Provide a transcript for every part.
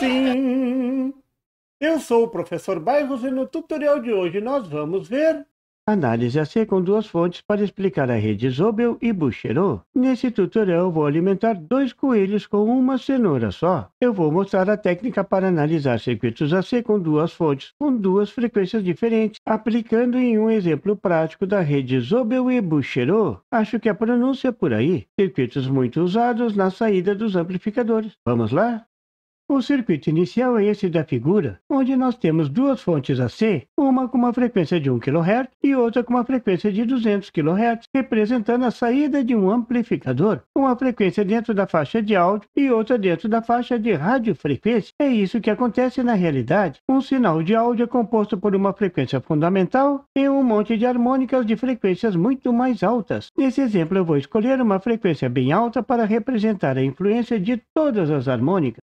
sim! Eu sou o professor Bairros e no tutorial de hoje nós vamos ver... Análise a ser com duas fontes para explicar a rede Zobel e Boucherot. Nesse tutorial vou alimentar dois coelhos com uma cenoura só. Eu vou mostrar a técnica para analisar circuitos AC com duas fontes com duas frequências diferentes, aplicando em um exemplo prático da rede Zobel e Boucherot. Acho que a pronúncia é por aí. Circuitos muito usados na saída dos amplificadores. Vamos lá? O circuito inicial é esse da figura, onde nós temos duas fontes AC, uma com uma frequência de 1 kHz e outra com uma frequência de 200 kHz, representando a saída de um amplificador, uma frequência dentro da faixa de áudio e outra dentro da faixa de radiofrequência. É isso que acontece na realidade. Um sinal de áudio é composto por uma frequência fundamental e um monte de harmônicas de frequências muito mais altas. Nesse exemplo, eu vou escolher uma frequência bem alta para representar a influência de todas as harmônicas.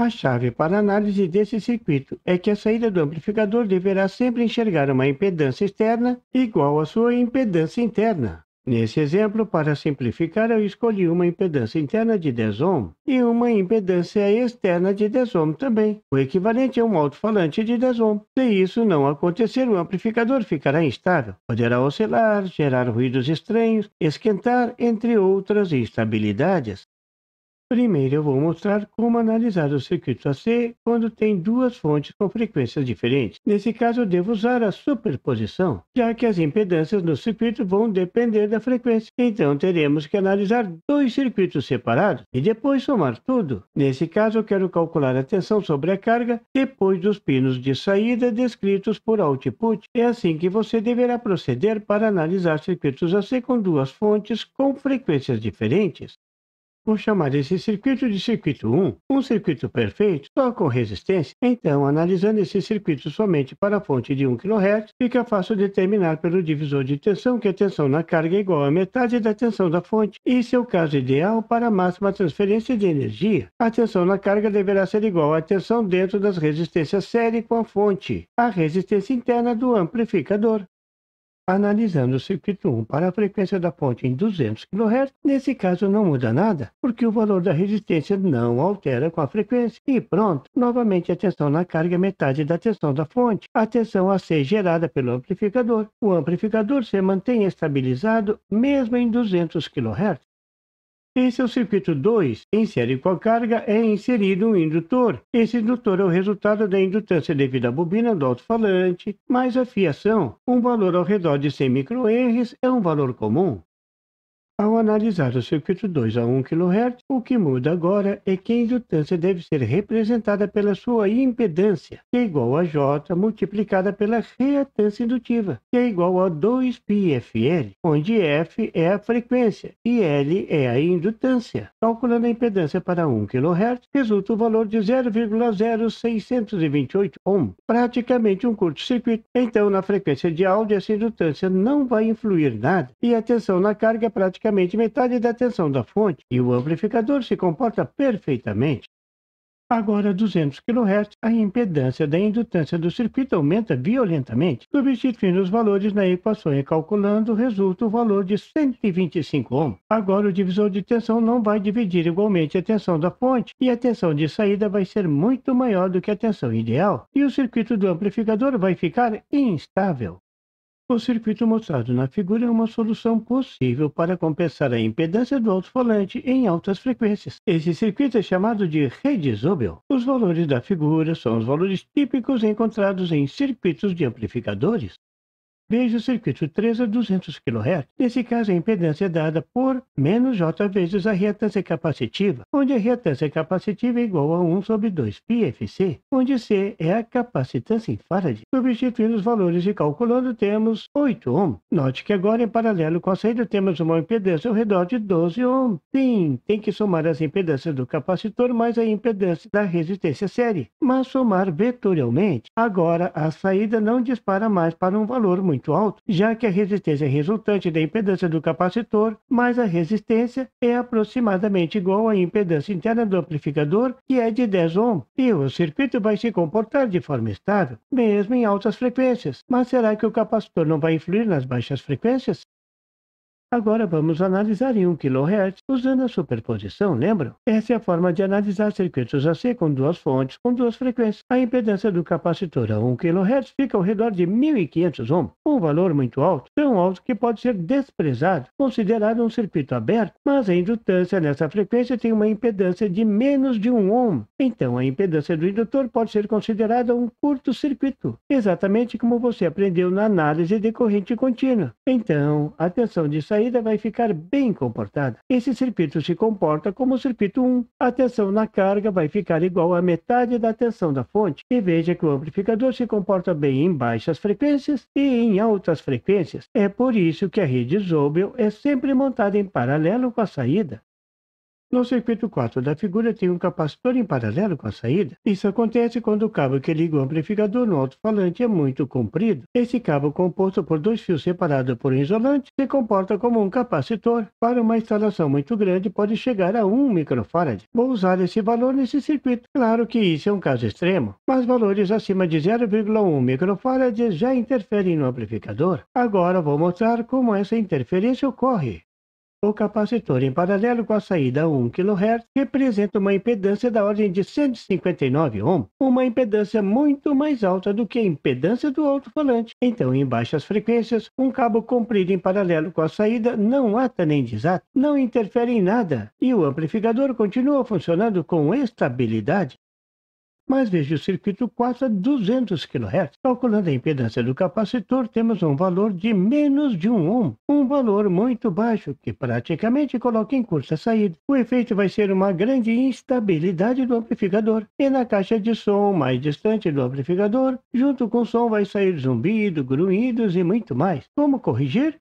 A chave para análise desse circuito é que a saída do amplificador deverá sempre enxergar uma impedância externa igual à sua impedância interna. Nesse exemplo, para simplificar, eu escolhi uma impedância interna de 10 ohm e uma impedância externa de 10 ohm também, o equivalente a um alto-falante de 10 ohm. Se isso não acontecer, o amplificador ficará instável, poderá oscilar, gerar ruídos estranhos, esquentar, entre outras instabilidades. Primeiro eu vou mostrar como analisar o circuito AC quando tem duas fontes com frequências diferentes. Nesse caso eu devo usar a superposição, já que as impedâncias no circuito vão depender da frequência. Então teremos que analisar dois circuitos separados e depois somar tudo. Nesse caso eu quero calcular a tensão sobre a carga depois dos pinos de saída descritos por output. É assim que você deverá proceder para analisar circuitos AC com duas fontes com frequências diferentes. Vou chamar esse circuito de circuito 1, um circuito perfeito só com resistência. Então, analisando esse circuito somente para a fonte de 1 kHz, fica fácil determinar pelo divisor de tensão que a tensão na carga é igual a metade da tensão da fonte. Isso é o caso ideal para a máxima transferência de energia. A tensão na carga deverá ser igual à tensão dentro das resistências série com a fonte, a resistência interna do amplificador. Analisando o circuito 1 para a frequência da ponte em 200 kHz, nesse caso não muda nada, porque o valor da resistência não altera com a frequência. E pronto, novamente a tensão na carga é metade da tensão da fonte, a tensão a ser gerada pelo amplificador. O amplificador se mantém estabilizado mesmo em 200 kHz é o circuito 2, em série com a carga, é inserido um indutor. Esse indutor é o resultado da indutância devida à bobina do alto-falante, mais a fiação, um valor ao redor de 100 microenres, é um valor comum. Ao analisar o circuito 2 a 1 kHz, o que muda agora é que a indutância deve ser representada pela sua impedância, que é igual a J multiplicada pela reatância indutiva, que é igual a 2πfl, onde F é a frequência e L é a indutância. Calculando a impedância para 1 kHz, resulta o valor de 0,0628 ohm, praticamente um curto-circuito. Então, na frequência de áudio, essa indutância não vai influir nada e a tensão na carga praticamente praticamente metade da tensão da fonte e o amplificador se comporta perfeitamente. Agora, a 200 kHz, a impedância da indutância do circuito aumenta violentamente. Substituindo os valores na equação e calculando, resulta o valor de 125 ohm. Agora, o divisor de tensão não vai dividir igualmente a tensão da fonte e a tensão de saída vai ser muito maior do que a tensão ideal, e o circuito do amplificador vai ficar instável. O circuito mostrado na figura é uma solução possível para compensar a impedância do alto-falante em altas frequências. Esse circuito é chamado de rede Zobel. Os valores da figura são os valores típicos encontrados em circuitos de amplificadores. Veja o circuito 3 a 200 kHz. Nesse caso, a impedância é dada por menos J vezes a reatância capacitiva, onde a reatância capacitiva é igual a 1 sobre 2πFc, onde C é a capacitância em Faraday. Substituindo os valores e calculando, temos 8 ohm. Note que agora, em paralelo com a saída, temos uma impedância ao redor de 12 ohm. Sim, tem que somar as impedâncias do capacitor mais a impedância da resistência série, mas somar vetorialmente. Agora, a saída não dispara mais para um valor muito muito alto, já que a resistência é resultante da impedância do capacitor, mais a resistência é aproximadamente igual à impedância interna do amplificador, que é de 10 ohm, e o circuito vai se comportar de forma estável, mesmo em altas frequências. Mas será que o capacitor não vai influir nas baixas frequências? Agora vamos analisar em 1 kHz usando a superposição, lembram? Essa é a forma de analisar circuitos AC com duas fontes, com duas frequências. A impedância do capacitor a 1 kHz fica ao redor de 1.500 ohm, um valor muito alto, tão alto que pode ser desprezado, considerado um circuito aberto, mas a indutância nessa frequência tem uma impedância de menos de 1 ohm. Então a impedância do indutor pode ser considerada um curto-circuito, exatamente como você aprendeu na análise de corrente contínua. Então, a tensão de saída saída vai ficar bem comportada. Esse circuito se comporta como o circuito 1. A tensão na carga vai ficar igual a metade da tensão da fonte. E veja que o amplificador se comporta bem em baixas frequências e em altas frequências. É por isso que a rede Zobel é sempre montada em paralelo com a saída. No circuito 4 da figura tem um capacitor em paralelo com a saída. Isso acontece quando o cabo que liga o amplificador no alto-falante é muito comprido. Esse cabo, composto por dois fios separados por um isolante, se comporta como um capacitor. Para uma instalação muito grande, pode chegar a 1 microfarad. Vou usar esse valor nesse circuito. Claro que isso é um caso extremo, mas valores acima de 0,1 microfarad já interferem no amplificador. Agora vou mostrar como essa interferência ocorre. O capacitor em paralelo com a saída a 1 kHz representa uma impedância da ordem de 159 ohm, uma impedância muito mais alta do que a impedância do alto-falante. Então, em baixas frequências, um cabo comprido em paralelo com a saída não ata nem desata, não interfere em nada, e o amplificador continua funcionando com estabilidade. Mas veja, o circuito 4 a 200 kHz. Calculando a impedância do capacitor, temos um valor de menos de 1 ohm, um valor muito baixo que praticamente coloca em curso a saída. O efeito vai ser uma grande instabilidade do amplificador. E na caixa de som mais distante do amplificador, junto com o som vai sair zumbido, grunhidos e muito mais. Como corrigir?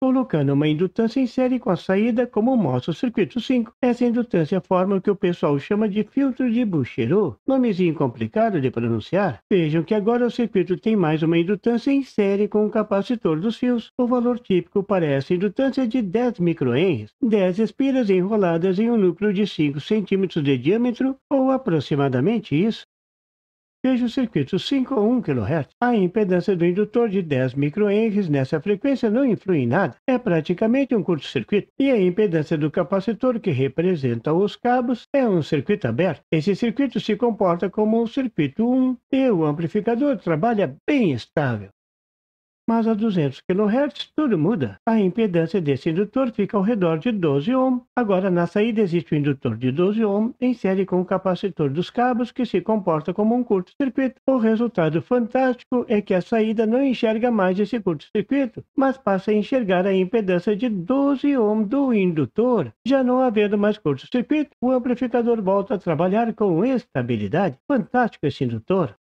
colocando uma indutância em série com a saída, como mostra o circuito 5. Essa indutância forma o que o pessoal chama de filtro de Boucherot, nomezinho complicado de pronunciar. Vejam que agora o circuito tem mais uma indutância em série com o capacitor dos fios. O valor típico para essa indutância é de 10 microhenries, 10 espiras enroladas em um núcleo de 5 centímetros de diâmetro, ou aproximadamente isso. Veja o circuito 5 ou 1 kHz. A impedância do indutor de 10 microhenries nessa frequência não influi em nada. É praticamente um curto-circuito. E a impedância do capacitor que representa os cabos é um circuito aberto. Esse circuito se comporta como um circuito 1 e o amplificador trabalha bem estável. Mas a 200 kHz tudo muda. A impedância desse indutor fica ao redor de 12 ohm. Agora, na saída existe um indutor de 12 ohm em série com o capacitor dos cabos que se comporta como um curto-circuito. O resultado fantástico é que a saída não enxerga mais esse curto-circuito, mas passa a enxergar a impedância de 12 ohm do indutor. Já não havendo mais curto-circuito, o amplificador volta a trabalhar com estabilidade. Fantástico esse indutor!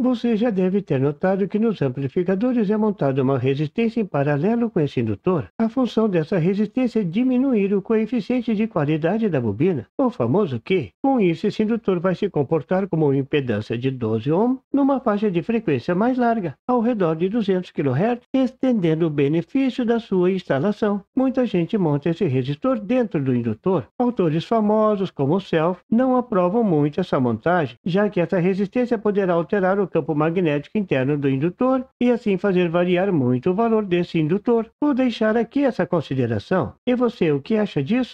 Você já deve ter notado que nos amplificadores é montada uma resistência em paralelo com esse indutor. A função dessa resistência é diminuir o coeficiente de qualidade da bobina, o famoso Q. Com isso, esse indutor vai se comportar como uma impedância de 12 ohm numa faixa de frequência mais larga, ao redor de 200 kHz, estendendo o benefício da sua instalação. Muita gente monta esse resistor dentro do indutor. Autores famosos, como Self, não aprovam muito essa montagem, já que essa resistência poderá alterar o campo magnético interno do indutor e assim fazer variar muito o valor desse indutor. Vou deixar aqui essa consideração. E você, o que acha disso?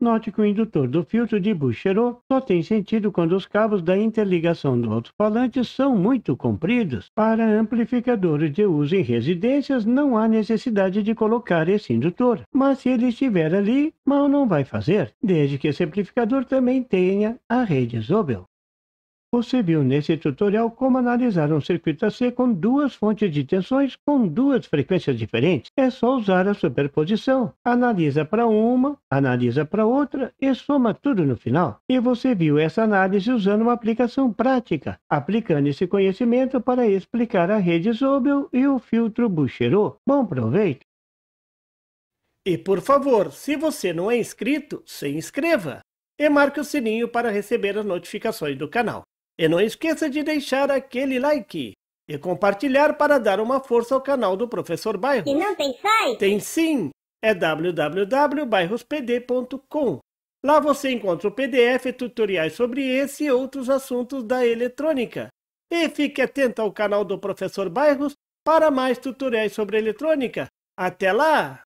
Note que o indutor do filtro de Boucherot só tem sentido quando os cabos da interligação do alto-falante são muito compridos. Para amplificadores de uso em residências, não há necessidade de colocar esse indutor, mas se ele estiver ali, mal não vai fazer, desde que esse amplificador também tenha a rede Zobel. Você viu nesse tutorial como analisar um circuito AC com duas fontes de tensões com duas frequências diferentes. É só usar a superposição. Analisa para uma, analisa para outra e soma tudo no final. E você viu essa análise usando uma aplicação prática, aplicando esse conhecimento para explicar a rede Zobel e o filtro Boucherot. Bom proveito! E por favor, se você não é inscrito, se inscreva! E marque o sininho para receber as notificações do canal. E não esqueça de deixar aquele like e compartilhar para dar uma força ao canal do Professor Bairros. E não tem site? Tem sim! É www.bairrospd.com. Lá você encontra o PDF, tutoriais sobre esse e outros assuntos da eletrônica. E fique atento ao canal do Professor Bairros para mais tutoriais sobre eletrônica. Até lá!